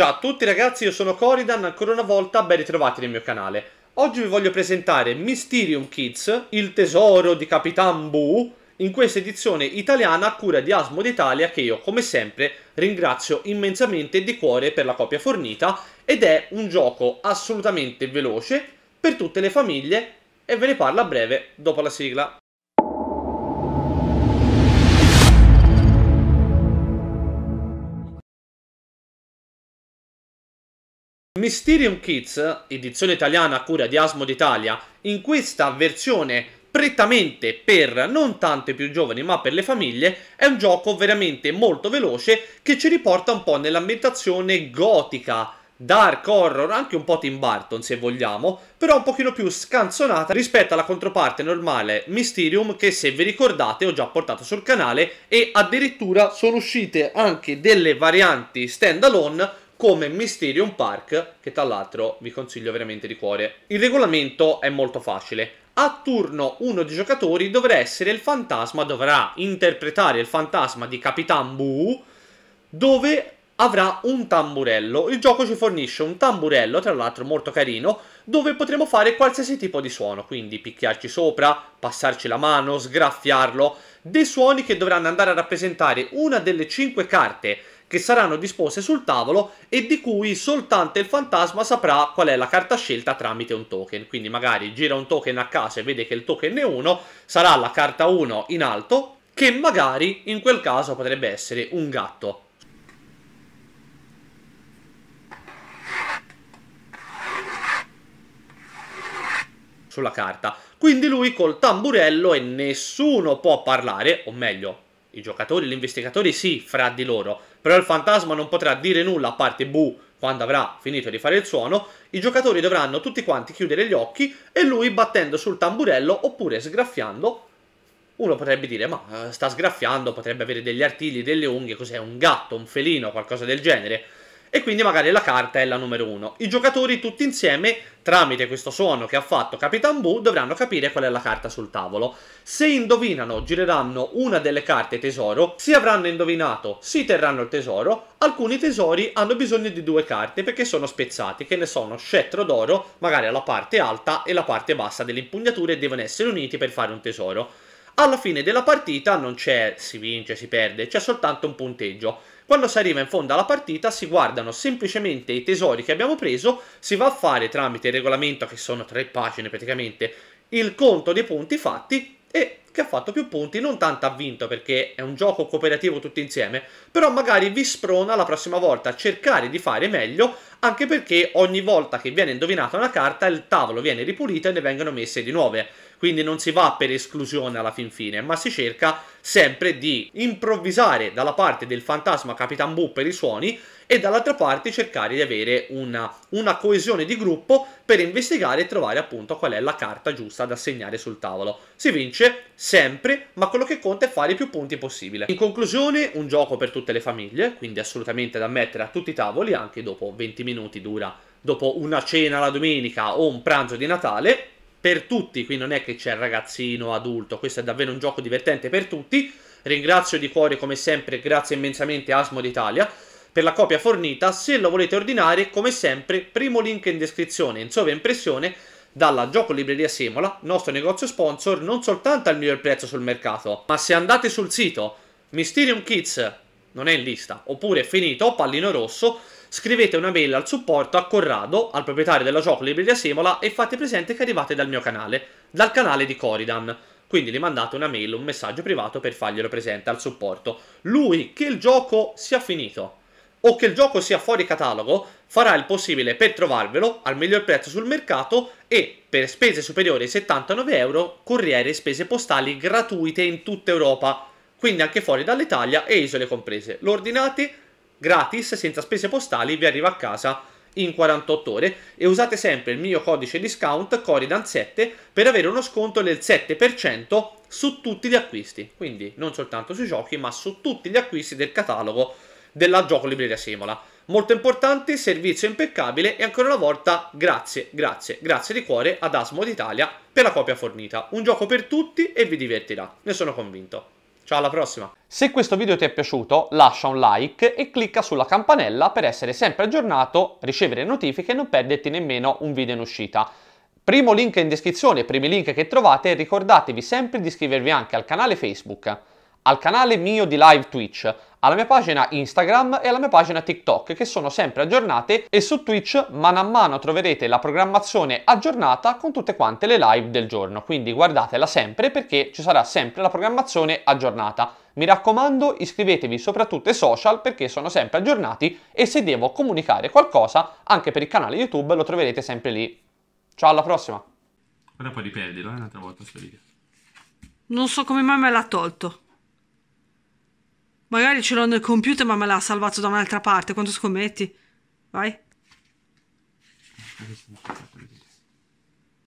Ciao a tutti ragazzi, io sono Coridan, ancora una volta ben ritrovati nel mio canale. Oggi vi voglio presentare Mysterium Kids, il tesoro di Capitan Boo, in questa edizione italiana a cura di Asmo d'Italia che io, come sempre, ringrazio immensamente di cuore per la copia fornita ed è un gioco assolutamente veloce per tutte le famiglie e ve ne parlo a breve dopo la sigla. Mysterium Kids, edizione italiana a cura di Asmo d'Italia, in questa versione prettamente per non tanto i più giovani ma per le famiglie, è un gioco veramente molto veloce che ci riporta un po' nell'ambientazione gotica, dark horror, anche un po' Tim Burton se vogliamo, però un pochino più scanzonata rispetto alla controparte normale Mysterium che se vi ricordate ho già portato sul canale e addirittura sono uscite anche delle varianti stand alone come Mysterium Park, che tra l'altro vi consiglio veramente di cuore. Il regolamento è molto facile. A turno uno dei giocatori dovrà essere il fantasma, dovrà interpretare il fantasma di Capitan Boo, dove avrà un tamburello. Il gioco ci fornisce un tamburello, tra l'altro molto carino, dove potremo fare qualsiasi tipo di suono, quindi picchiarci sopra, passarci la mano, sgraffiarlo dei suoni che dovranno andare a rappresentare una delle cinque carte che saranno disposte sul tavolo e di cui soltanto il fantasma saprà qual è la carta scelta tramite un token. Quindi magari gira un token a caso e vede che il token è 1, sarà la carta 1 in alto, che magari in quel caso potrebbe essere un gatto. sulla carta. Quindi lui col tamburello e nessuno può parlare, o meglio, i giocatori, gli investigatori sì, fra di loro, però il fantasma non potrà dire nulla a parte bu quando avrà finito di fare il suono, i giocatori dovranno tutti quanti chiudere gli occhi e lui battendo sul tamburello oppure sgraffiando uno potrebbe dire, ma eh, sta sgraffiando, potrebbe avere degli artigli, delle unghie, cos'è un gatto, un felino, qualcosa del genere e quindi magari la carta è la numero 1. I giocatori tutti insieme, tramite questo suono che ha fatto Capitan Boo, dovranno capire qual è la carta sul tavolo. Se indovinano, gireranno una delle carte tesoro, se avranno indovinato, si terranno il tesoro. Alcuni tesori hanno bisogno di due carte perché sono spezzati, che ne sono scettro d'oro, magari alla parte alta e la parte bassa dell'impugnatura e devono essere uniti per fare un tesoro. Alla fine della partita non c'è si vince, si perde, c'è soltanto un punteggio quando si arriva in fondo alla partita si guardano semplicemente i tesori che abbiamo preso, si va a fare tramite il regolamento che sono tre pagine praticamente il conto dei punti fatti e che ha fatto più punti, non tanto ha vinto perché è un gioco cooperativo tutti insieme, però magari vi sprona la prossima volta a cercare di fare meglio, anche perché ogni volta che viene indovinata una carta il tavolo viene ripulito e ne vengono messe di nuove. Quindi non si va per esclusione alla fin fine, ma si cerca sempre di improvvisare dalla parte del fantasma Capitan Boo per i suoni e dall'altra parte cercare di avere una, una coesione di gruppo per investigare e trovare appunto qual è la carta giusta da assegnare sul tavolo. Si vince sempre, ma quello che conta è fare i più punti possibile. In conclusione, un gioco per tutte le famiglie, quindi assolutamente da mettere a tutti i tavoli, anche dopo 20 minuti dura, dopo una cena la domenica o un pranzo di Natale, per tutti, qui non è che c'è ragazzino, adulto, questo è davvero un gioco divertente per tutti. Ringrazio di cuore come sempre, grazie immensamente Asmo d'Italia per la copia fornita, se lo volete ordinare, come sempre, primo link in descrizione in sovraimpressione dalla Gioco Libreria Semola, nostro negozio sponsor, non soltanto al miglior prezzo sul mercato, ma se andate sul sito Mysterium Kids, non è in lista, oppure finito, pallino rosso, scrivete una mail al supporto a Corrado, al proprietario della Gioco Libreria Semola e fate presente che arrivate dal mio canale, dal canale di Coridan. Quindi gli mandate una mail, un messaggio privato per farglielo presente al supporto. Lui che il gioco sia finito, o che il gioco sia fuori catalogo, farà il possibile per trovarvelo al miglior prezzo sul mercato e per spese superiori ai 79 euro corriere e spese postali gratuite in tutta Europa, quindi anche fuori dall'Italia e isole comprese. Lo ordinate gratis, senza spese postali, vi arriva a casa in 48 ore e usate sempre il mio codice discount Coridan7 per avere uno sconto del 7% su tutti gli acquisti, quindi non soltanto sui giochi ma su tutti gli acquisti del catalogo della gioco libreria Simola. Molto importante, servizio impeccabile e ancora una volta grazie, grazie, grazie di cuore ad Asmo d'Italia per la copia fornita. Un gioco per tutti e vi divertirà, ne sono convinto. Ciao, alla prossima! Se questo video ti è piaciuto lascia un like e clicca sulla campanella per essere sempre aggiornato, ricevere notifiche e non perderti nemmeno un video in uscita. Primo link in descrizione, primi link che trovate, ricordatevi sempre di iscrivervi anche al canale Facebook, al canale mio di live Twitch, alla mia pagina Instagram e alla mia pagina TikTok che sono sempre aggiornate e su Twitch mano a mano troverete la programmazione aggiornata con tutte quante le live del giorno, quindi guardatela sempre perché ci sarà sempre la programmazione aggiornata. Mi raccomando iscrivetevi soprattutto ai social perché sono sempre aggiornati e se devo comunicare qualcosa anche per il canale YouTube lo troverete sempre lì. Ciao alla prossima! Ora poi ripeterlo eh, un'altra volta questo video. Non so come mai me l'ha tolto. Magari ce l'ho nel computer, ma me l'ha salvato da un'altra parte. Quanto scommetti? Vai.